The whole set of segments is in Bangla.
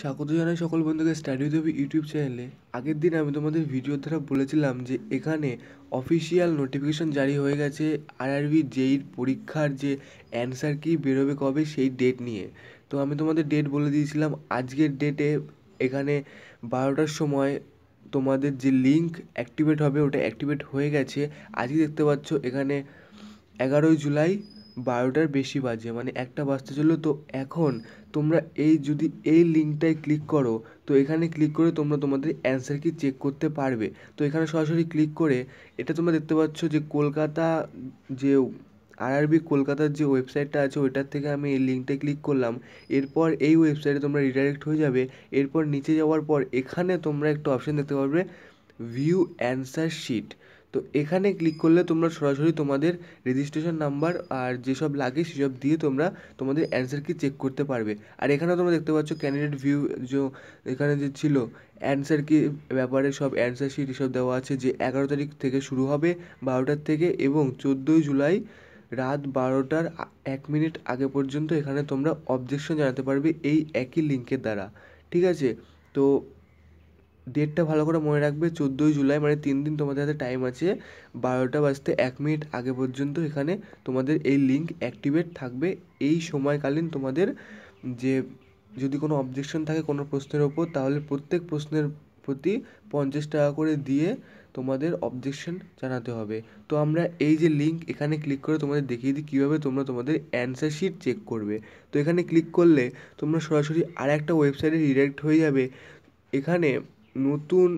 স্বাগত জানাই সকল বন্ধুকে স্টাডিও দেবি ইউটিউব চ্যানেলে আগের দিন আমি তোমাদের ভিডিও দ্বারা বলেছিলাম যে এখানে অফিসিয়াল নোটিফিকেশন জারি হয়ে গেছে আরআরবি জেইর পরীক্ষার যে অ্যান্সার কি বেরোবে কবে সেই ডেট নিয়ে তো আমি তোমাদের ডেট বলে দিয়েছিলাম আজকের ডেটে এখানে বারোটার সময় তোমাদের যে লিঙ্ক অ্যাক্টিভেট হবে ওটা অ্যাক্টিভেট হয়ে গেছে আজকে দেখতে পাচ্ছ এখানে এগারোই জুলাই বারোটার বেশি বাজে মানে একটা বাজতে চললো তো এখন তোমরা এই যদি এই লিঙ্কটায় ক্লিক করো তো এখানে ক্লিক করে তোমরা তোমাদের অ্যান্সার কি চেক করতে পারবে তো এখানে সরাসরি ক্লিক করে এটা তোমরা দেখতে পাচ্ছ যে কলকাতা যে আরআরবি কলকাতার যে ওয়েবসাইটটা আছে ওইটার থেকে আমি এই লিঙ্কটায় ক্লিক করলাম এরপর এই ওয়েবসাইটে তোমরা রিডাইরেক্ট হয়ে যাবে এরপর নিচে যাওয়ার পর এখানে তোমরা একটা অপশন দেখতে পারবে ভিউ অ্যান্সার শিট তো এখানে ক্লিক করলে তোমরা সরাসরি তোমাদের রেজিস্ট্রেশন নাম্বার আর যেসব লাগে সেসব দিয়ে তোমরা তোমাদের অ্যান্সার কি চেক করতে পারবে আর এখানে তোমরা দেখতে পাচ্ছ ক্যান্ডিডেট ভিউ যে এখানে যে ছিল অ্যান্সার কি ব্যাপারে সব অ্যান্সার শিট এসব দেওয়া আছে যে এগারো তারিখ থেকে শুরু হবে বারোটার থেকে এবং চোদ্দোই জুলাই রাত বারোটার এক মিনিট আগে পর্যন্ত এখানে তোমরা অবজেকশন জানাতে পারবে এই একই লিঙ্কের দ্বারা ঠিক আছে তো ডেটটা ভালো করে মনে রাখবে চোদ্দোই জুলাই মানে তিন দিন তোমাদের হাতে টাইম আছে বারোটা বাজতে এক মিনিট আগে পর্যন্ত এখানে তোমাদের এই লিঙ্ক অ্যাক্টিভেট থাকবে এই সময়কালীন তোমাদের যে যদি কোনো অবজেকশন থাকে কোনো প্রশ্নের ওপর তাহলে প্রত্যেক প্রশ্নের প্রতি পঞ্চাশ টাকা করে দিয়ে তোমাদের অবজেকশন জানাতে হবে তো আমরা এই যে লিঙ্ক এখানে ক্লিক করে তোমাদের দেখিয়ে দিই কীভাবে তোমরা তোমাদের অ্যান্সার শিট চেক করবে তো এখানে ক্লিক করলে তোমরা সরাসরি আর একটা ওয়েবসাইটে রিডাইরেক্ট হয়ে যাবে এখানে নতুন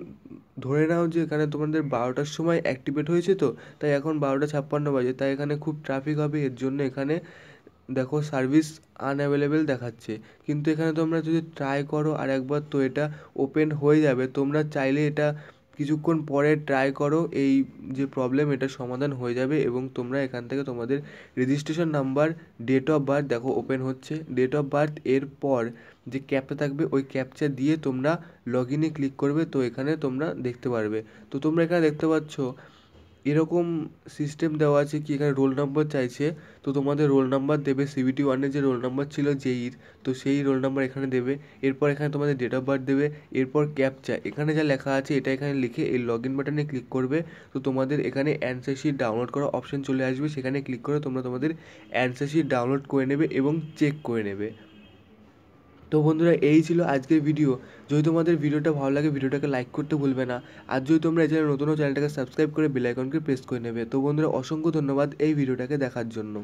ধরে নাও যে এখানে তোমাদের বারোটার সময় অ্যাক্টিভেট হয়েছে তো তাই এখন বারোটা ছাপ্পান্ন বাজে তাই এখানে খুব ট্রাফিক হবে এর জন্য এখানে দেখো সার্ভিস আনঅ্যাভেলেবেল দেখাচ্ছে কিন্তু এখানে তোমরা যদি ট্রাই করো আর একবার তো এটা ওপেন হয়ে যাবে তোমরা চাইলে এটা কিছুক্ষণ পরে ট্রাই করো এই যে প্রবলেম এটা সমাধান হয়ে যাবে এবং তোমরা এখান থেকে তোমাদের registration number date of birth দেখো ওপেন হচ্ছে ডেট অফ বার্থ এর পর যে ক্যাপটা থাকবে ওই ক্যাপচা দিয়ে তোমরা লগ ইনে ক্লিক করবে তো এখানে তোমরা দেখতে পারবে তো তোমরা এখানে দেখতে পাচ্ছ এরকম সিস্টেম দেওয়া আছে কি এখানে রোল নাম্বার চাইছে তো তোমাদের রোল নাম্বার দেবে সিবিটি ওয়ানের যে রোল নাম্বার ছিল জেইর তো সেই রোল নাম্বার এখানে দেবে এরপর এখানে তোমাদের ডেট অফ বার্থ দেবে এরপর ক্যাপচা এখানে যা লেখা আছে এটা এখানে লিখে এই লগ ইন বাটনে ক্লিক করবে তো তোমাদের এখানে অ্যান্সার শিট ডাউনলোড করা অপশন চলে আসবে সেখানে ক্লিক করে তোমরা তোমাদের অ্যান্সার শিট ডাউনলোড করে নেবে এবং চেক করে নেবে তো বন্ধুরা এই ছিল আজকের ভিডিও যদি তোমাদের ভিডিওটা ভালো লাগে ভিডিওটাকে লাইক করতে ভুলবে না আর যদি তোমরা এই চ্যানেল নতুন চ্যানেলটাকে সাবস্ক্রাইব করে বেলাইকনকে প্রেস করে নেবে তো বন্ধুরা অসংখ্য ধন্যবাদ এই ভিডিওটাকে দেখার জন্য